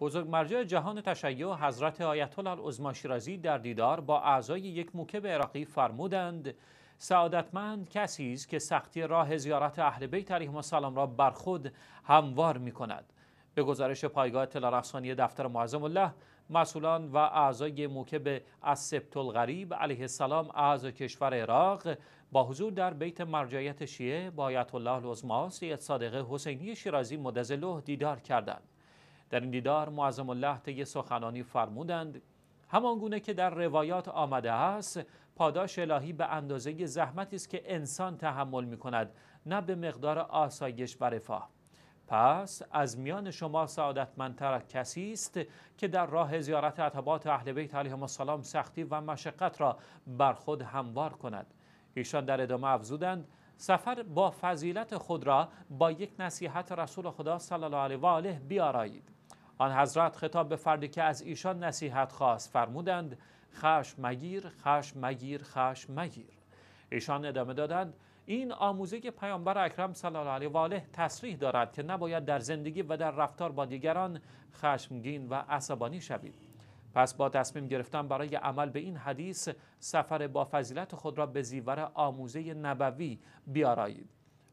بزرگ مرجع جهان تشیع حضرت آیت الله العظما شیرازی در دیدار با اعضای یک موکب عراقی فرمودند سعادتمند کسی است که سختی راه زیارت اهل بیت علیهم السلام را بر خود هموار می کند به گزارش پایگاه اطلاع دفتر معظم الله مسئولان و اعضای موکب از سبت الغریب علیه السلام از کشور عراق با حضور در بیت مرجعیت شیعه با آیت الله العظما سید صادق حسینی شیرازی مدظله دیدار کردند در این دیدار معظم الله طی سخنانی فرمودند همان گونه که در روایات آمده است پاداش الهی به اندازه زحمتی است که انسان تحمل می کند نه به مقدار آسایش و رفاه پس از میان شما سعادتمندتر کسی است که در راه زیارت عتبات اهل بیت علیهم السلام سختی و مشقت را بر خود هموار کند ایشان در ادامه افزودند سفر با فضیلت خود را با یک نصیحت رسول خدا صلی الله علیه و آله بیارایید آن حضرت خطاب به فردی که از ایشان نصیحت خواست فرمودند خشم مگیر خشم مگیر خشم مگیر ایشان ادامه دادند این آموزه که پیامبر اکرم صلی الله علیه و آله تصریح دارد که نباید در زندگی و در رفتار با دیگران خشمگین و عصبانی شوید پس با تصمیم گرفتن برای عمل به این حدیث سفر با فضیلت خود را به زیور آموزه نبوی بیارایید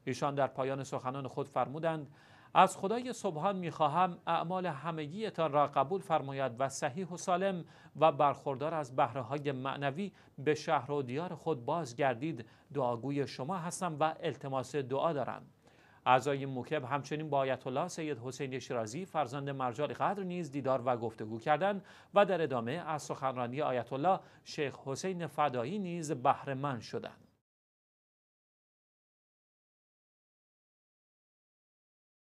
ایشان در پایان سخنان خود فرمودند از خدای سبحان میخواهم اعمال همگیتان را قبول فرماید و صحیح و سالم و برخوردار از بهره های معنوی به شهر و دیار خود بازگردید دعاگوی شما هستم و التماس دعا دارم اعضای موکب همچنین با آیت الله سید حسین شیرازی فرزند مرجال قدر نیز دیدار و گفتگو کردند و در ادامه از سخنرانی آیت الله شیخ حسین فدایی نیز بهره من شدند